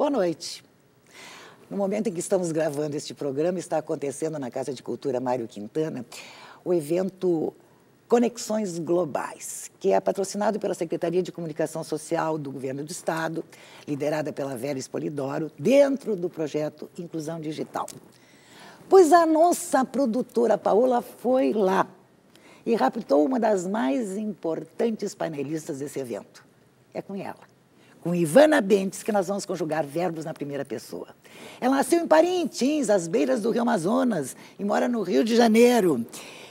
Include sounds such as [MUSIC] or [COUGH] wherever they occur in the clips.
Boa noite. No momento em que estamos gravando este programa, está acontecendo na Casa de Cultura Mário Quintana o evento Conexões Globais, que é patrocinado pela Secretaria de Comunicação Social do Governo do Estado, liderada pela Vera Espolidoro, dentro do projeto Inclusão Digital. Pois a nossa produtora Paola foi lá e raptou uma das mais importantes panelistas desse evento. É com ela com Ivana Bentes, que nós vamos conjugar verbos na primeira pessoa. Ela nasceu em Parintins, às beiras do Rio Amazonas, e mora no Rio de Janeiro.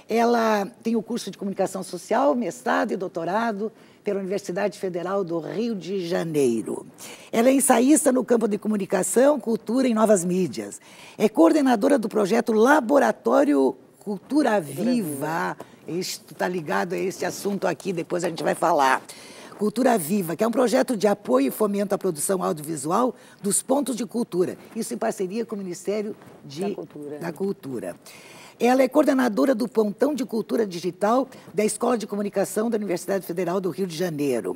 Ela tem o curso de comunicação social, mestrado e doutorado pela Universidade Federal do Rio de Janeiro. Ela é ensaísta no campo de comunicação, cultura e novas mídias. É coordenadora do projeto Laboratório Cultura Viva. Isso está ligado a esse assunto aqui, depois a gente vai falar. Cultura Viva, que é um projeto de apoio e fomento à produção audiovisual dos pontos de cultura. Isso em parceria com o Ministério de, da Cultura. Da cultura. Ela é coordenadora do Pontão de Cultura Digital da Escola de Comunicação da Universidade Federal do Rio de Janeiro.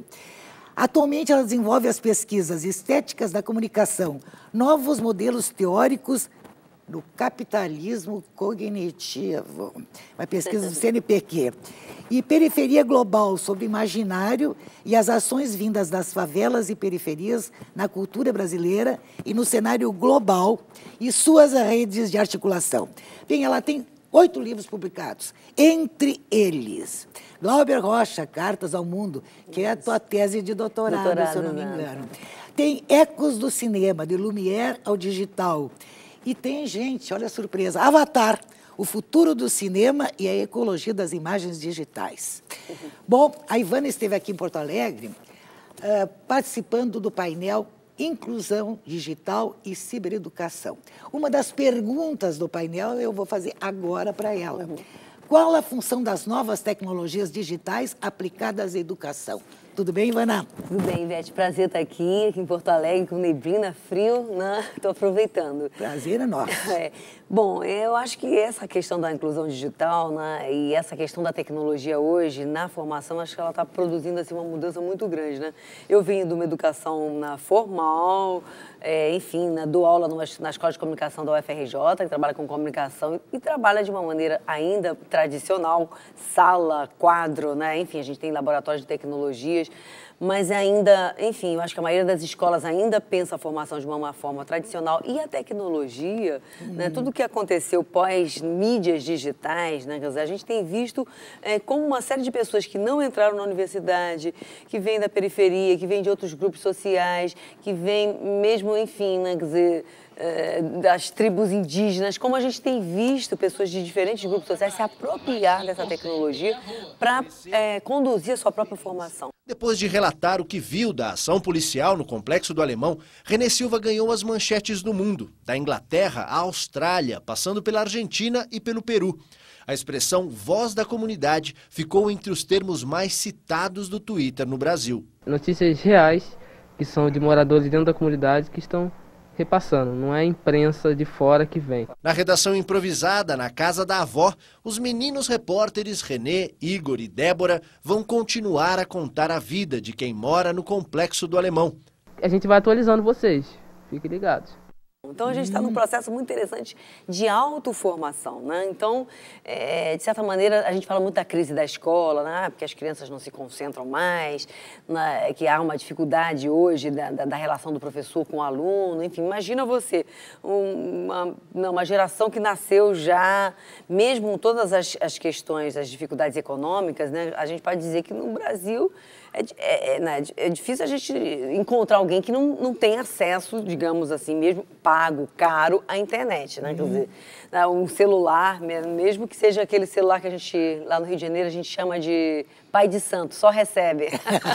Atualmente, ela desenvolve as pesquisas estéticas da comunicação, novos modelos teóricos no capitalismo cognitivo, uma pesquisa do [LAUGHS] CNPq. E periferia global sobre o imaginário e as ações vindas das favelas e periferias na cultura brasileira e no cenário global e suas redes de articulação. Bem, ela tem oito livros publicados, entre eles Glauber Rocha, Cartas ao Mundo, que é a tua tese de doutorado, doutorado se eu não me né? engano. Não. Tem Ecos do Cinema, de Lumière ao Digital e tem gente, olha a surpresa, Avatar, o futuro do cinema e a ecologia das imagens digitais. Uhum. Bom, a Ivana esteve aqui em Porto Alegre uh, participando do painel Inclusão Digital e Cibereducação. Uma das perguntas do painel eu vou fazer agora para ela. Uhum. Qual a função das novas tecnologias digitais aplicadas à educação? Tudo bem, Ivana? Tudo bem, Ivete. Prazer estar aqui, aqui em Porto Alegre, com neblina, frio, né? Estou aproveitando. Prazer é nosso. [LAUGHS] É. Bom, eu acho que essa questão da inclusão digital né, e essa questão da tecnologia hoje na formação, acho que ela está produzindo assim, uma mudança muito grande, né? Eu vim de uma educação na né, formal, é, enfim, na né, dou aula numa, na Escola de Comunicação da UFRJ, que trabalha com comunicação e, trabalha de uma maneira ainda tradicional, sala, quadro, né? Enfim, a gente tem laboratórios de tecnologia, possíveis mas ainda, enfim, eu acho que a maioria das escolas ainda pensa a formação de uma forma tradicional e a tecnologia, né? uhum. né, tudo que aconteceu pós mídias digitais, né, a gente tem visto é, como uma série de pessoas que não entraram na universidade, que vêm da periferia, que vêm de outros grupos sociais, que vêm mesmo, enfim, né, quer dizer, é, das tribos indígenas, como a gente tem visto pessoas de diferentes grupos sociais se apropriar dessa tecnologia para é, conduzir a sua própria formação. Depois de relatar relatar o que viu da ação policial no complexo do Alemão, René Silva ganhou as manchetes do mundo, da Inglaterra à Austrália, passando pela Argentina e pelo Peru. A expressão voz da comunidade ficou entre os termos mais citados do Twitter no Brasil. Notícias reais, que são de moradores dentro da comunidade, que estão repassando, não é a imprensa de fora que vem. Na redação improvisada, na casa da avó, os meninos repórteres Renê, Igor e Débora vão continuar a contar a vida de quem mora no complexo do Alemão. A gente vai atualizando vocês, fiquem ligados. Então, a gente está num hum. processo muito interessante de autoformação, né? Então, é, de certa maneira, a gente fala muito da crise da escola, né? Porque as crianças não se concentram mais, né? que há uma dificuldade hoje da, da, da, relação do professor com o aluno. Enfim, imagina você, uma, uma geração que nasceu já, mesmo com todas as, as questões, as dificuldades econômicas, né? A gente pode dizer que no Brasil é, é, é, né, é, difícil a gente encontrar alguém que não, não tem acesso, digamos assim, mesmo pago, caro, à internet, né? Uhum. Quer dizer, né, um celular, mesmo que seja aquele celular que a gente, lá no Rio de Janeiro, a gente chama de pai de santo, só recebe.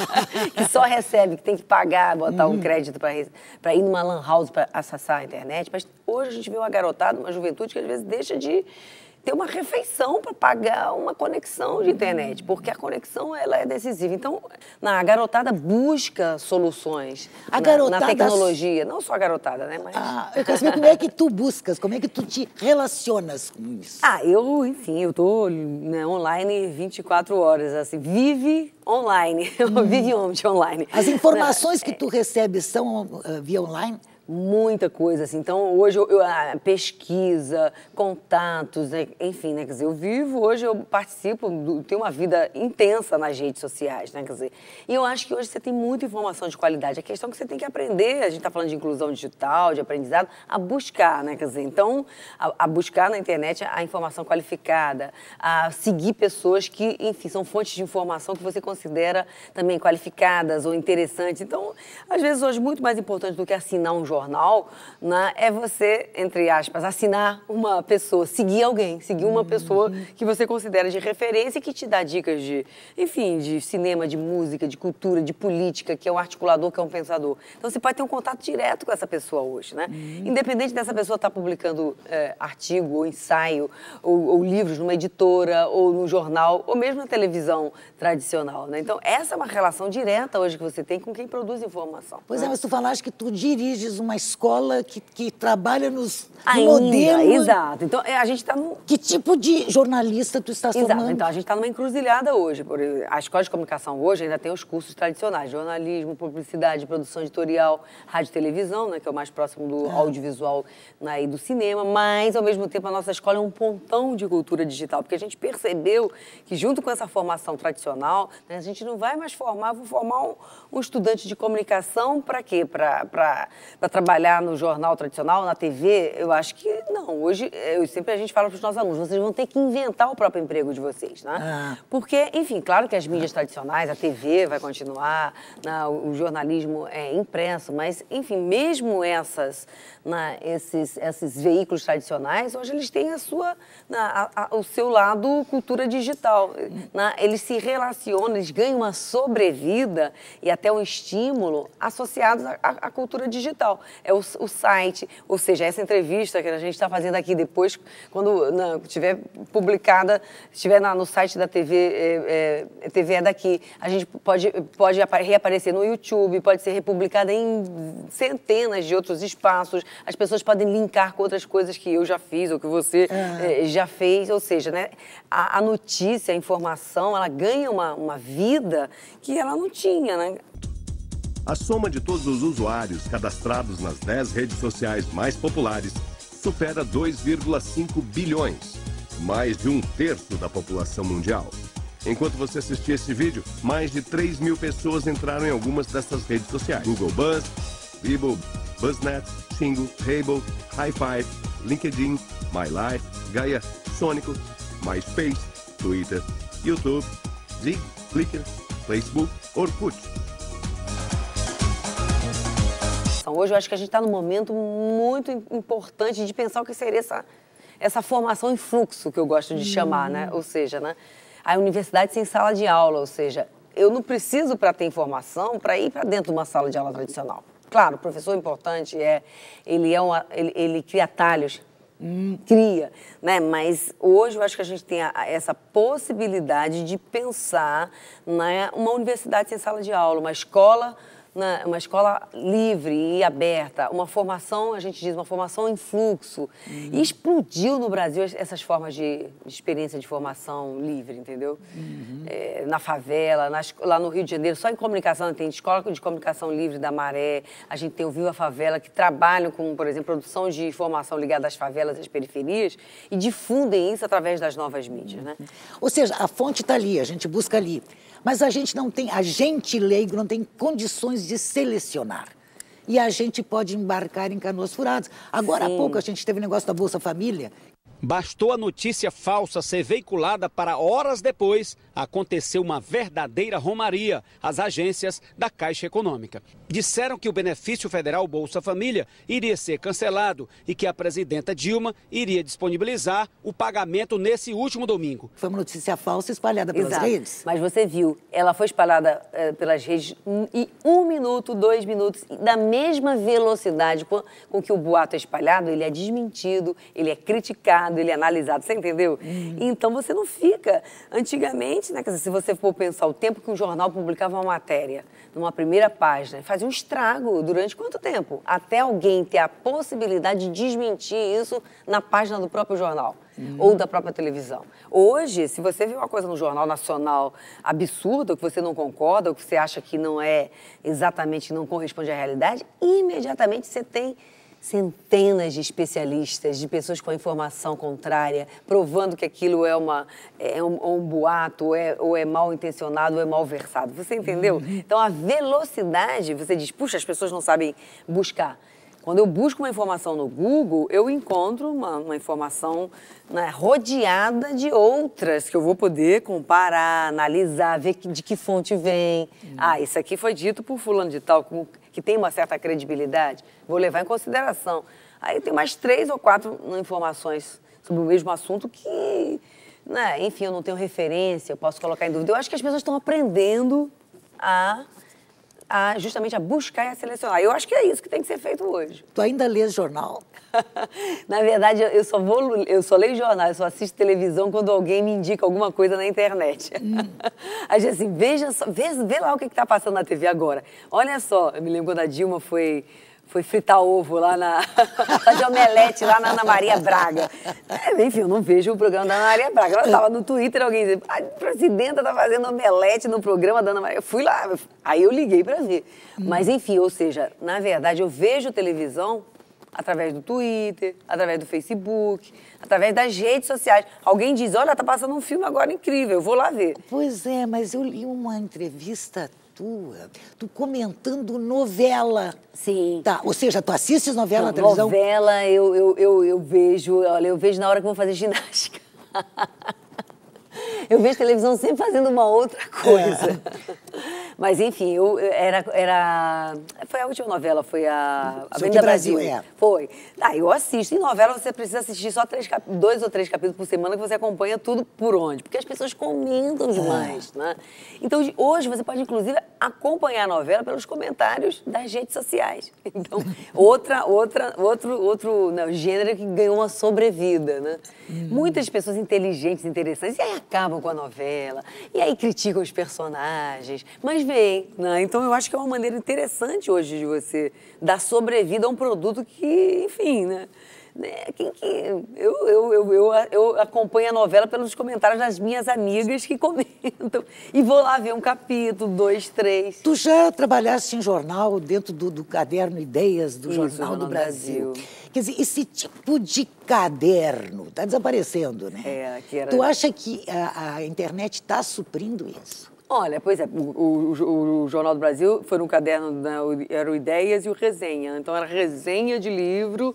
[LAUGHS] que só recebe, que tem que pagar, botar uhum. um crédito para ir numa lan house para acessar a internet. Mas hoje a gente vê uma garotada, uma juventude que às vezes deixa de ter uma refeição para pagar uma conexão de internet, porque a conexão ela é decisiva. Então, na, a garotada busca soluções a na, garotada... na tecnologia. Não só a garotada, né? Mas... Ah, eu quero saber como é que tu buscas, como é que tu te relacionas com isso. Ah, eu, enfim, eu tô né, online 24 horas, assim, vive online, hum. [LAUGHS] vive uhum. onde online. As né, informações que é tu recebes são uh, via online? muita coisa, assim. Então, hoje, eu, eu ah, pesquisa, contatos, né? enfim, né? Quer dizer, eu vivo hoje, eu participo, do, tenho uma vida intensa nas redes sociais, né? Quer dizer, e eu acho que hoje você tem muita informação de qualidade. A questão é que você tem que aprender, a gente está falando de inclusão digital, de aprendizado, a buscar, né? Quer dizer, então, a, a buscar na internet a, a informação qualificada, a seguir pessoas que, enfim, são fontes de informação que você considera também qualificadas ou interessantes. Então, às vezes, hoje, muito mais importante do que assinar um jornal jornal né, é você, entre aspas, assinar uma pessoa, seguir alguém, seguir uma uhum. pessoa que você considera de referência e que te dá dicas de, enfim, de cinema, de música, de cultura, de política, que é um articulador, que é um pensador. Então você pode ter um contato direto com essa pessoa hoje, né? Uhum. Independente dessa pessoa estar tá publicando é, artigo ou ensaio ou, ou livros numa editora ou no jornal ou mesmo na televisão tradicional, né? Então essa é uma relação direta hoje que você tem com quem produz informação. Pois é, né? é, mas tu falaste que tu diriges um uma escola que, que trabalha nos Ainda, modelo. Exato. Então é, a gente está no. Que tipo de jornalista tu está formando? Exato. Então a gente está numa encruzilhada hoje. A escola de comunicação hoje ainda tem os cursos tradicionais: jornalismo, publicidade, produção editorial, rádio e televisão, né, que é o mais próximo do é. audiovisual né, e do cinema. Mas ao mesmo tempo a nossa escola é um pontão de cultura digital, porque a gente percebeu que junto com essa formação tradicional, né, a gente não vai mais formar, vou formar um, um estudante de comunicação para quê? Para trabalhar no jornal tradicional, na TV, eu acho que não, hoje eh, eu sempre a gente fala para os nossos alunos, vocês vão ter que inventar o próprio emprego de vocês, né? Ah. Porque, enfim, claro que as mídias tradicionais, a TV vai continuar, né, o jornalismo é impresso, mas, enfim, mesmo essas, né, esses, esses veículos tradicionais, hoje eles têm a sua, né, a, a, o seu lado cultura digital. eles se relacionam, eles ganham uma sobrevida e até um estímulo associados à, à cultura digital. É o, o site, ou seja, essa entrevista que a gente está fazendo fazendo aqui depois, quando não, tiver publicada, estiver no site da TV, é, é, TV é daqui, a gente pode, pode reaparecer no YouTube, pode ser republicada em centenas de outros espaços, as pessoas podem linkar com outras coisas que eu já fiz ou que você uhum. já fez, ou seja, né, a, a notícia, a informação, ela ganha uma, uma vida que ela não tinha, né? A soma de todos os usuários cadastrados nas 10 redes sociais mais populares supera 2,5 bilhões, mais de um terço da população mundial. Enquanto você assistia esse vídeo, mais de 3 mil pessoas entraram em algumas dessas redes sociais. Google Buzz, Bebo, BuzzNet, Xingo, Hable, Hi5, LinkedIn, MyLife, Gaia, Sônico, MySpace, Twitter, YouTube, Zig, Flickr, Facebook, Orkut, hoje, eu acho que a gente está num momento muito importante de pensar o que seria essa, essa formação em fluxo, que eu gosto de chamar, né? Uhum. Ou seja, né? a universidade sem sala de aula, ou seja, eu não preciso para ter informação para ir para dentro de uma sala de aula tradicional. Claro, o professor é importante, é, ele, é uma, ele, ele cria atalhos, hum. cria, né? Mas hoje eu acho que a gente tem a, essa possibilidade de pensar né, uma universidade sem sala de aula, uma escola na, né, uma escola livre e aberta, uma formação, a gente diz, uma formação em fluxo. Uhum. E explodiu no Brasil essas formas de, de experiência de formação livre, entendeu? Uhum. É, na favela, lá no Rio de Janeiro, só em comunicação, tem escola de comunicação livre da Maré, a gente tem o Viva Favela, que trabalham com, por exemplo, produção de informação ligada às favelas, às periferias, e difundem isso através das novas mídias, né? Uhum. Ou seja, a fonte está ali, a gente busca ali. Mas a gente não tem, a gente leigo não tem condições de selecionar. E a gente pode embarcar em canoas furadas. Agora Sim. há pouco a gente teve o um negócio da Bolsa Família, Bastou a notícia falsa ser veiculada para horas depois acontecer uma verdadeira romaria às agências da Caixa Econômica. Disseram que o benefício federal Bolsa Família iria ser cancelado e que a presidenta Dilma iria disponibilizar o pagamento nesse último domingo. Foi uma notícia falsa espalhada pelas Exato. redes. Mas você viu, ela foi espalhada é, pelas redes em um minuto, dois minutos, da mesma velocidade com que o boato é espalhado, ele é desmentido, ele é criticado ele é analisado, você entendeu? Uhum. Então você não fica. Antigamente, né, quer dizer, se você for pensar o tempo que um jornal publicava uma matéria, numa primeira página, fazia um estrago durante quanto tempo? Até alguém ter a possibilidade de desmentir isso na página do próprio jornal. Uhum. ou da própria televisão. Hoje, se você vê uma coisa no Jornal Nacional absurda, que você não concorda, ou que você acha que não é exatamente, não corresponde à realidade, imediatamente você tem centenas de especialistas, de pessoas com a informação contrária, provando que aquilo é, uma, é um, é um boato, ou é, ou é mal intencionado, ou é mal versado. Você entendeu? Uhum. Então, a velocidade, você diz, puxa, as pessoas não sabem buscar. Quando eu busco uma informação no Google, eu encontro uma, uma informação né, rodeada de outras que eu vou poder comparar, analisar, ver que, de que fonte vem. Uhum. Ah, isso aqui foi dito por fulano de tal, como que tem uma certa credibilidade, vou levar em consideração. Aí tem mais três ou quatro informações sobre o mesmo assunto que, né, enfim, eu não tenho referência, eu posso colocar em dúvida. Eu acho que as pessoas estão aprendendo a a, justamente a buscar e a selecionar. Eu acho que é isso que tem que ser feito hoje. Tu ainda lês jornal? [LAUGHS] na verdade, eu só vou, eu só leio jornal, eu só assisto televisão quando alguém me indica alguma coisa na internet. Hum. [LAUGHS] Aí assim, veja, só, vê, vê lá o que está passando na TV agora. Olha só, eu me lembro quando a Dilma foi foi fritar ovo lá na. fazer [LAUGHS] omelete lá na Ana Maria Braga. É, enfim, eu não vejo o programa da Ana Maria Braga. Ela estava no Twitter, alguém dizia, ah, a presidenta está fazendo omelete no programa da Ana Maria. Eu fui lá, aí eu liguei para ver. Hum. Mas enfim, ou seja, na verdade eu vejo televisão através do Twitter, através do Facebook, através das redes sociais. Alguém diz, olha, tá passando um filme agora incrível, eu vou lá ver. Pois é, mas eu li uma entrevista tua, tu comentando novela. Sim. Tá, ou seja, tu assistes novela na televisão? Novela eu, eu, eu, eu vejo, olha, eu vejo na hora que vou fazer ginástica. [LAUGHS] Eu vejo televisão sempre fazendo uma outra é. coisa. É. [LAUGHS] Mas enfim, eu era, era. Foi a última novela, foi a Avenida Brasil. Brasil é. Foi. Ah, eu assisto. Em novela você precisa assistir só três cap... dois ou três capítulos por semana que você acompanha tudo por onde. Porque as pessoas comentam demais, é. né? Então hoje você pode, inclusive, acompanhar a novela pelos comentários das redes sociais. [LAUGHS] Então, outra, outra, outro, outro não, né, gênero que ganhou uma sobrevida, né? Hum. Muitas pessoas inteligentes, interessantes, e aí acabam com a novela, e aí criticam os personagens, mas vem. Né? Então eu acho que é uma maneira interessante hoje de você dar sobrevida a um produto que, enfim, né? né quem que. Eu, eu, eu, eu, acompanho a novela pelos comentários das minhas amigas que [LAUGHS] comentam. E vou lá ver um capítulo, dois, três. Tu já trabalhaste em jornal dentro do, do caderno Ideias do Isso, jornal, do Brasil. Brasil. Quer dizer, esse tipo de caderno está desaparecendo, né? É, que era... Tu acha que a, a internet está suprindo isso? Olha, pois é, o, o, o, Jornal do Brasil foi num caderno, da, era o Ideias e o Resenha. Então era resenha de livro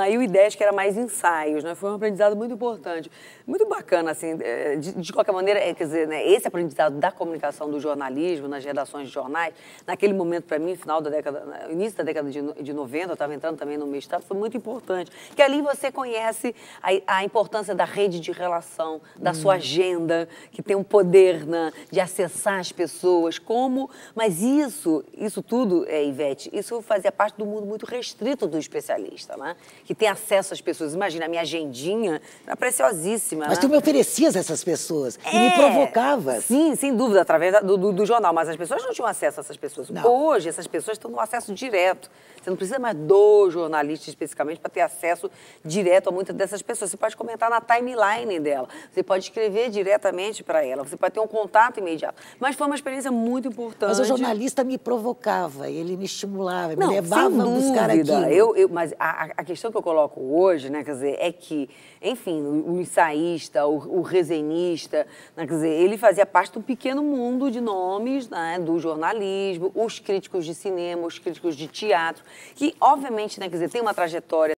aí né? o 10 que era mais ensaios, né? Foi um aprendizado muito importante. Muito bacana, assim, é, de, de qualquer maneira, é, quer dizer, né, esse aprendizado da comunicação, do jornalismo, nas redações de jornais, naquele momento, para mim, final da década, né, início da década de, de 90, eu estava entrando também no mestrado, foi muito importante. Que ali você conhece a, a importância da rede de relação, da hum. sua agenda, que tem um poder né, de acessar as pessoas, como. Mas isso, isso tudo, é, Ivete, isso fazia parte do mundo muito restrito do especialista, né? que tem acesso às pessoas. Imagina, a minha agendinha era tá preciosíssima. Mas né? tu me oferecias essas pessoas é, e me é. provocavas. Sim, sem dúvida, através do, do, do, jornal. Mas as pessoas não tinham acesso a essas pessoas. Não. Hoje, essas pessoas estão no acesso direto. Você não precisa mais do jornalista especificamente para ter acesso direto a muitas dessas pessoas. Você pode comentar na timeline dela, você pode escrever diretamente para ela, você pode ter um contato imediato. Mas foi uma experiência muito importante. Mas o jornalista me provocava, ele me estimulava, não, me levava a buscar aquilo. Eu, eu, mas a, a questão que eu coloco hoje, né, quer dizer, é que, enfim, o, o ensaísta, o, o resenhista, né, quer dizer, ele fazia parte de um pequeno mundo de nomes né, do jornalismo, os críticos de cinema, os críticos de teatro, que, obviamente, né, quer dizer, tem uma trajetória